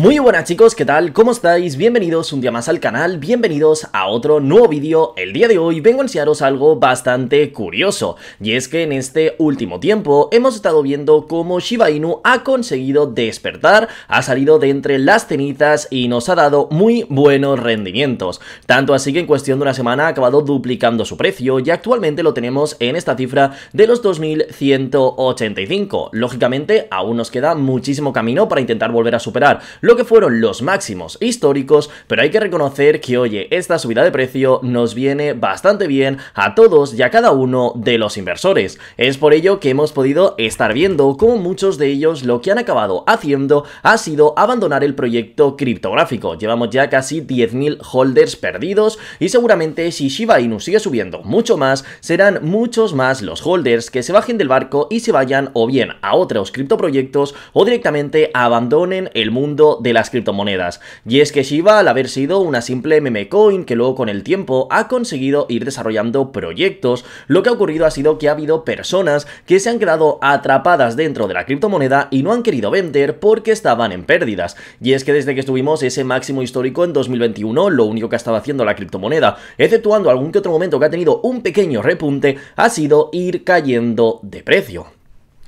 Muy buenas chicos, ¿qué tal? ¿Cómo estáis? Bienvenidos un día más al canal, bienvenidos a otro nuevo vídeo. El día de hoy vengo a enseñaros algo bastante curioso, y es que en este último tiempo hemos estado viendo cómo Shiba Inu ha conseguido despertar, ha salido de entre las cenizas y nos ha dado muy buenos rendimientos. Tanto así que en cuestión de una semana ha acabado duplicando su precio y actualmente lo tenemos en esta cifra de los 2185. Lógicamente aún nos queda muchísimo camino para intentar volver a superar lo que fueron los máximos históricos, pero hay que reconocer que, oye, esta subida de precio nos viene bastante bien a todos y a cada uno de los inversores. Es por ello que hemos podido estar viendo cómo muchos de ellos lo que han acabado haciendo ha sido abandonar el proyecto criptográfico. Llevamos ya casi 10.000 holders perdidos y seguramente si Shiba Inu sigue subiendo mucho más, serán muchos más los holders que se bajen del barco y se vayan o bien a otros criptoproyectos o directamente abandonen el mundo de las criptomonedas. Y es que Shiba, al haber sido una simple meme coin que luego con el tiempo ha conseguido ir desarrollando proyectos, lo que ha ocurrido ha sido que ha habido personas que se han quedado atrapadas dentro de la criptomoneda y no han querido vender porque estaban en pérdidas. Y es que desde que estuvimos ese máximo histórico en 2021, lo único que ha estado haciendo la criptomoneda, exceptuando algún que otro momento que ha tenido un pequeño repunte, ha sido ir cayendo de precio.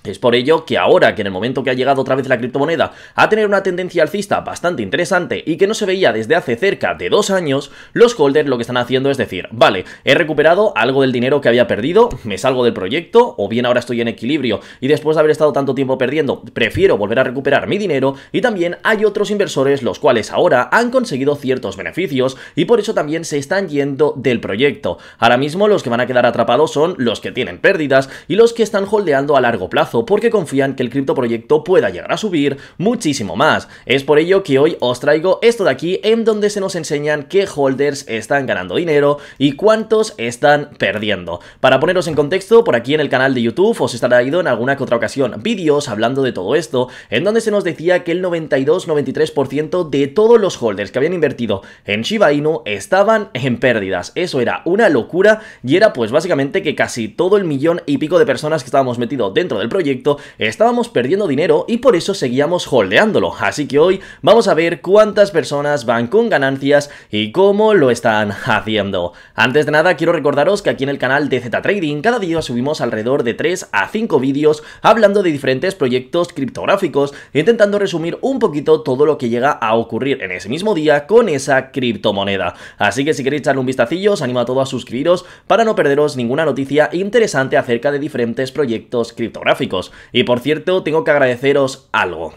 Es por ello que ahora que en el momento que ha llegado otra vez la criptomoneda a tener una tendencia alcista bastante interesante y que no se veía desde hace cerca de dos años, los holders lo que están haciendo es decir, vale, he recuperado algo del dinero que había perdido, me salgo del proyecto o bien ahora estoy en equilibrio y después de haber estado tanto tiempo perdiendo, prefiero volver a recuperar mi dinero y también hay otros inversores los cuales ahora han conseguido ciertos beneficios y por eso también se están yendo del proyecto. Ahora mismo los que van a quedar atrapados son los que tienen pérdidas y los que están holdeando a largo plazo porque confían que el criptoproyecto pueda llegar a subir muchísimo más. Es por ello que hoy os traigo esto de aquí en donde se nos enseñan qué holders están ganando dinero y cuántos están perdiendo. Para poneros en contexto, por aquí en el canal de YouTube os estará ido en alguna que otra ocasión vídeos hablando de todo esto, en donde se nos decía que el 92-93% de todos los holders que habían invertido en Shiba Inu estaban en pérdidas. Eso era una locura y era pues básicamente que casi todo el millón y pico de personas que estábamos metidos dentro del proyecto estábamos perdiendo dinero y por eso seguíamos holdeándolo. Así que hoy vamos a ver cuántas personas van con ganancias y cómo lo están haciendo. Antes de nada, quiero recordaros que aquí en el canal de Z Trading cada día subimos alrededor de 3 a 5 vídeos hablando de diferentes proyectos criptográficos, intentando resumir un poquito todo lo que llega a ocurrir en ese mismo día con esa criptomoneda. Así que si queréis echarle un vistacillo, os animo a todos a suscribiros para no perderos ninguna noticia interesante acerca de diferentes proyectos criptográficos. Y por cierto, tengo que agradeceros algo.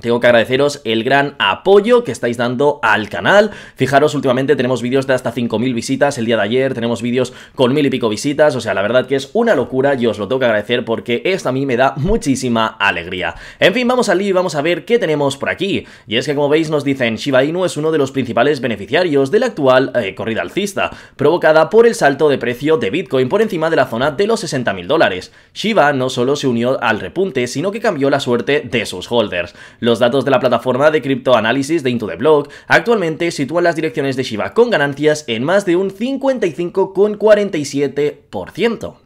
Tengo que agradeceros el gran apoyo que estáis dando al canal. Fijaros, últimamente tenemos vídeos de hasta 5.000 visitas. El día de ayer tenemos vídeos con mil y pico visitas. O sea, la verdad que es una locura y os lo tengo que agradecer porque esto a mí me da muchísima alegría. En fin, vamos al lío y vamos a ver qué tenemos por aquí. Y es que como veis nos dicen Shiba Inu es uno de los principales beneficiarios de la actual eh, corrida alcista, provocada por el salto de precio de Bitcoin por encima de la zona de los 60.000 dólares. Shiba no solo se unió al repunte, sino que cambió la suerte de sus holders. Los datos de la plataforma de criptoanálisis de Into the Block actualmente sitúan las direcciones de Shiba con ganancias en más de un 55,47%.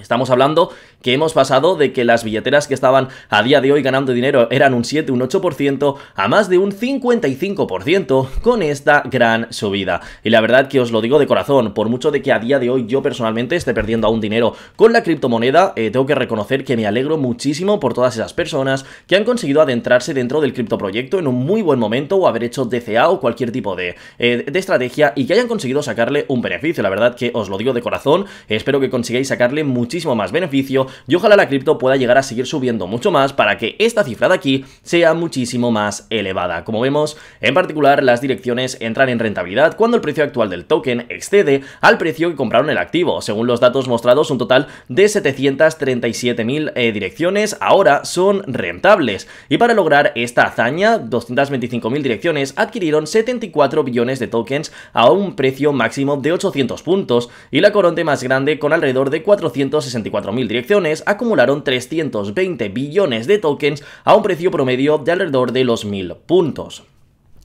Estamos hablando que hemos pasado de que las billeteras que estaban a día de hoy ganando dinero eran un 7, un 8% a más de un 55% con esta gran subida. Y la verdad que os lo digo de corazón, por mucho de que a día de hoy yo personalmente esté perdiendo aún dinero con la criptomoneda, eh, tengo que reconocer que me alegro muchísimo por todas esas personas que han conseguido adentrarse dentro del criptoproyecto en un muy buen momento o haber hecho DCA o cualquier tipo de, eh, de estrategia y que hayan conseguido sacarle un beneficio. La verdad que os lo digo de corazón, espero que consigáis sacarle muchísimo muchísimo más beneficio y ojalá la cripto pueda llegar a seguir subiendo mucho más para que esta cifra de aquí sea muchísimo más elevada. Como vemos, en particular las direcciones entran en rentabilidad cuando el precio actual del token excede al precio que compraron el activo. Según los datos mostrados, un total de 737.000 mil eh, direcciones ahora son rentables. Y para lograr esta hazaña, 225.000 direcciones adquirieron 74 billones de tokens a un precio máximo de 800 puntos y la coronte más grande con alrededor de 400 64.000 direcciones acumularon 320 billones de tokens a un precio promedio de alrededor de los 1.000 puntos.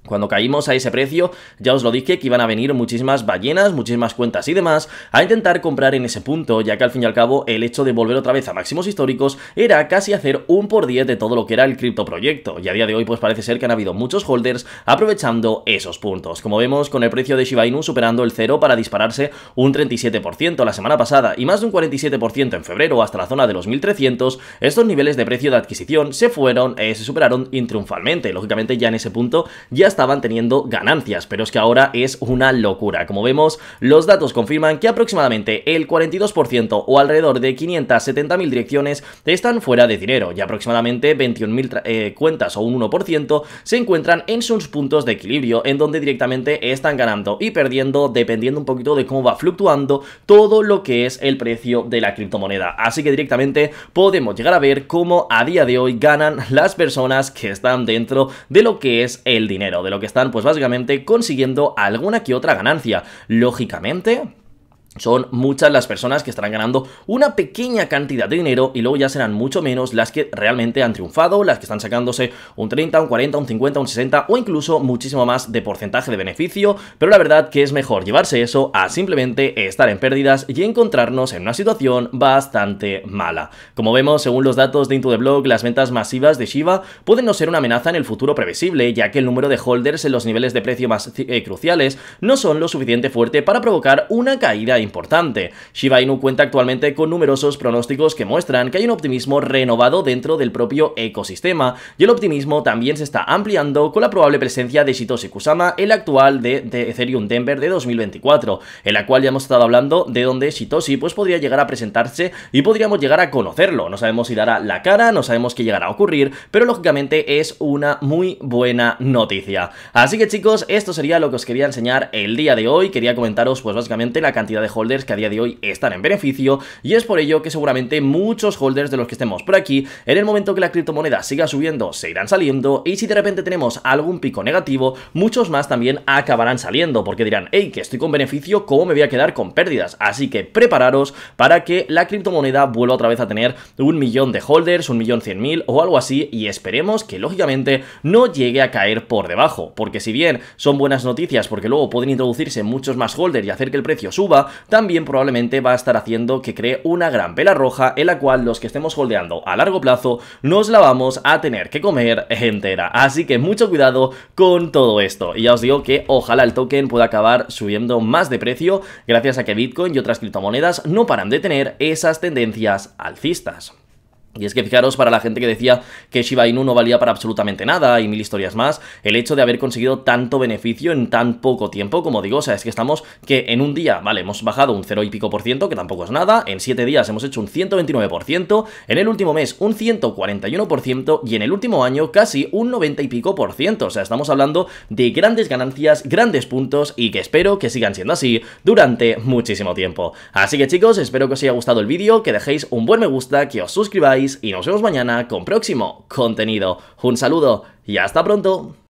Cuando caímos a ese precio, ya os lo dije que iban a venir muchísimas ballenas, muchísimas cuentas y demás a intentar comprar en ese punto, ya que al fin y al cabo el hecho de volver otra vez a máximos históricos era casi hacer un por 10 de todo lo que era el criptoproyecto, y a día de hoy pues parece ser que han habido muchos holders aprovechando esos puntos. Como vemos, con el precio de Shiba Inu superando el cero para dispararse un 37% la semana pasada y más de un 47% en febrero hasta la zona de los 1300, estos niveles de precio de adquisición se fueron, eh, se superaron intriunfalmente. Lógicamente ya en ese punto ya estaban teniendo ganancias, pero es que ahora es una locura. Como vemos, los datos confirman que aproximadamente el 42% o alrededor de 570.000 direcciones están fuera de dinero y aproximadamente 21.000 eh, cuentas o un 1% se encuentran en sus puntos de equilibrio, en donde directamente están ganando y perdiendo dependiendo un poquito de cómo va fluctuando todo lo que es el precio de la criptomoneda. Así que directamente podemos llegar a ver cómo a día de hoy ganan las personas que están dentro de lo que es el dinero de lo que están pues básicamente consiguiendo alguna que otra ganancia. Lógicamente, son muchas las personas que estarán ganando una pequeña cantidad de dinero y luego ya serán mucho menos las que realmente han triunfado, las que están sacándose un 30, un 40, un 50, un 60 o incluso muchísimo más de porcentaje de beneficio, pero la verdad que es mejor llevarse eso a simplemente estar en pérdidas y encontrarnos en una situación bastante mala. Como vemos, según los datos de Into las ventas masivas de Shiva pueden no ser una amenaza en el futuro previsible, ya que el número de holders en los niveles de precio más eh, cruciales no son lo suficiente fuerte para provocar una caída importante. Shiba Inu cuenta actualmente con numerosos pronósticos que muestran que hay un optimismo renovado dentro del propio ecosistema, y el optimismo también se está ampliando con la probable presencia de Shitoshi Kusama, el actual de, Ethereum Denver de 2024, en la cual ya hemos estado hablando de donde Shitoshi pues podría llegar a presentarse y podríamos llegar a conocerlo. No sabemos si dará la cara, no sabemos qué llegará a ocurrir, pero lógicamente es una muy buena noticia. Así que chicos, esto sería lo que os quería enseñar el día de hoy. Quería comentaros pues básicamente la cantidad de holders que a día de hoy están en beneficio y es por ello que seguramente muchos holders de los que estemos por aquí, en el momento que la criptomoneda siga subiendo, se irán saliendo y si de repente tenemos algún pico negativo, muchos más también acabarán saliendo porque dirán, hey, que estoy con beneficio, ¿cómo me voy a quedar con pérdidas? Así que prepararos para que la criptomoneda vuelva otra vez a tener un millón de holders, un millón cien mil o algo así y esperemos que lógicamente no llegue a caer por debajo, porque si bien son buenas noticias porque luego pueden introducirse muchos más holders y hacer que el precio suba, también probablemente va a estar haciendo que cree una gran vela roja en la cual los que estemos holdeando a largo plazo nos la vamos a tener que comer entera. Así que mucho cuidado con todo esto. Y ya os digo que ojalá el token pueda acabar subiendo más de precio gracias a que Bitcoin y otras criptomonedas no paran de tener esas tendencias alcistas. Y es que fijaros, para la gente que decía que Shiba Inu no valía para absolutamente nada y mil historias más, el hecho de haber conseguido tanto beneficio en tan poco tiempo, como digo, o sea, es que estamos que en un día, vale, hemos bajado un 0 y pico por ciento, que tampoco es nada, en 7 días hemos hecho un 129%, en el último mes un 141% y en el último año casi un 90 y pico por ciento, o sea, estamos hablando de grandes ganancias, grandes puntos y que espero que sigan siendo así durante muchísimo tiempo. Así que chicos, espero que os haya gustado el vídeo, que dejéis un buen me gusta, que os suscribáis, y nos vemos mañana con próximo contenido. Un saludo y hasta pronto.